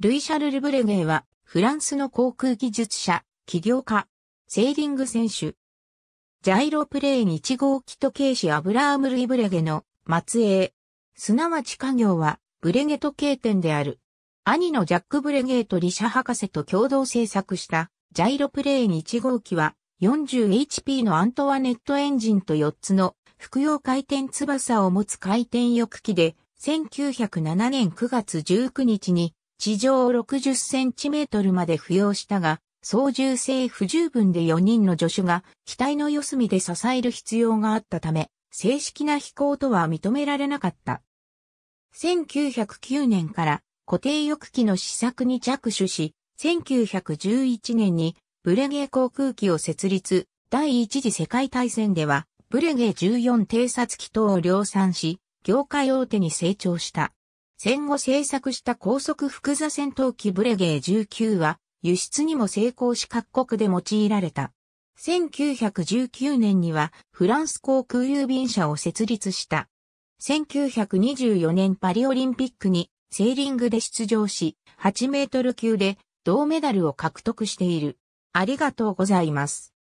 ルイ・シャルル・ブレゲーは、フランスの航空技術者、起業家、セーリング選手。ジャイロプレイ1号機とケ視アブラーム・ルイ・ブレゲの末裔。すなわち家業は、ブレゲと計店である。兄のジャック・ブレゲーとリシャ博士と共同制作した、ジャイロプレイ1号機は、40HP のアントワネットエンジンと4つの複用回転翼を持つ回転翼機で、1907年9月19日に地上60センチメートルまで浮揚したが、操縦性不十分で4人の助手が機体の四隅で支える必要があったため、正式な飛行とは認められなかった。1909年から固定翼機の試作に着手し、1911年にブレゲー航空機を設立、第一次世界大戦ではブレゲー14偵察機等を量産し、業界大手に成長した。戦後製作した高速複座戦闘機ブレゲー19は輸出にも成功し各国で用いられた。1919年にはフランス航空郵便社を設立した。1924年パリオリンピックにセーリングで出場し、8メートル級で銅メダルを獲得している。ありがとうございます。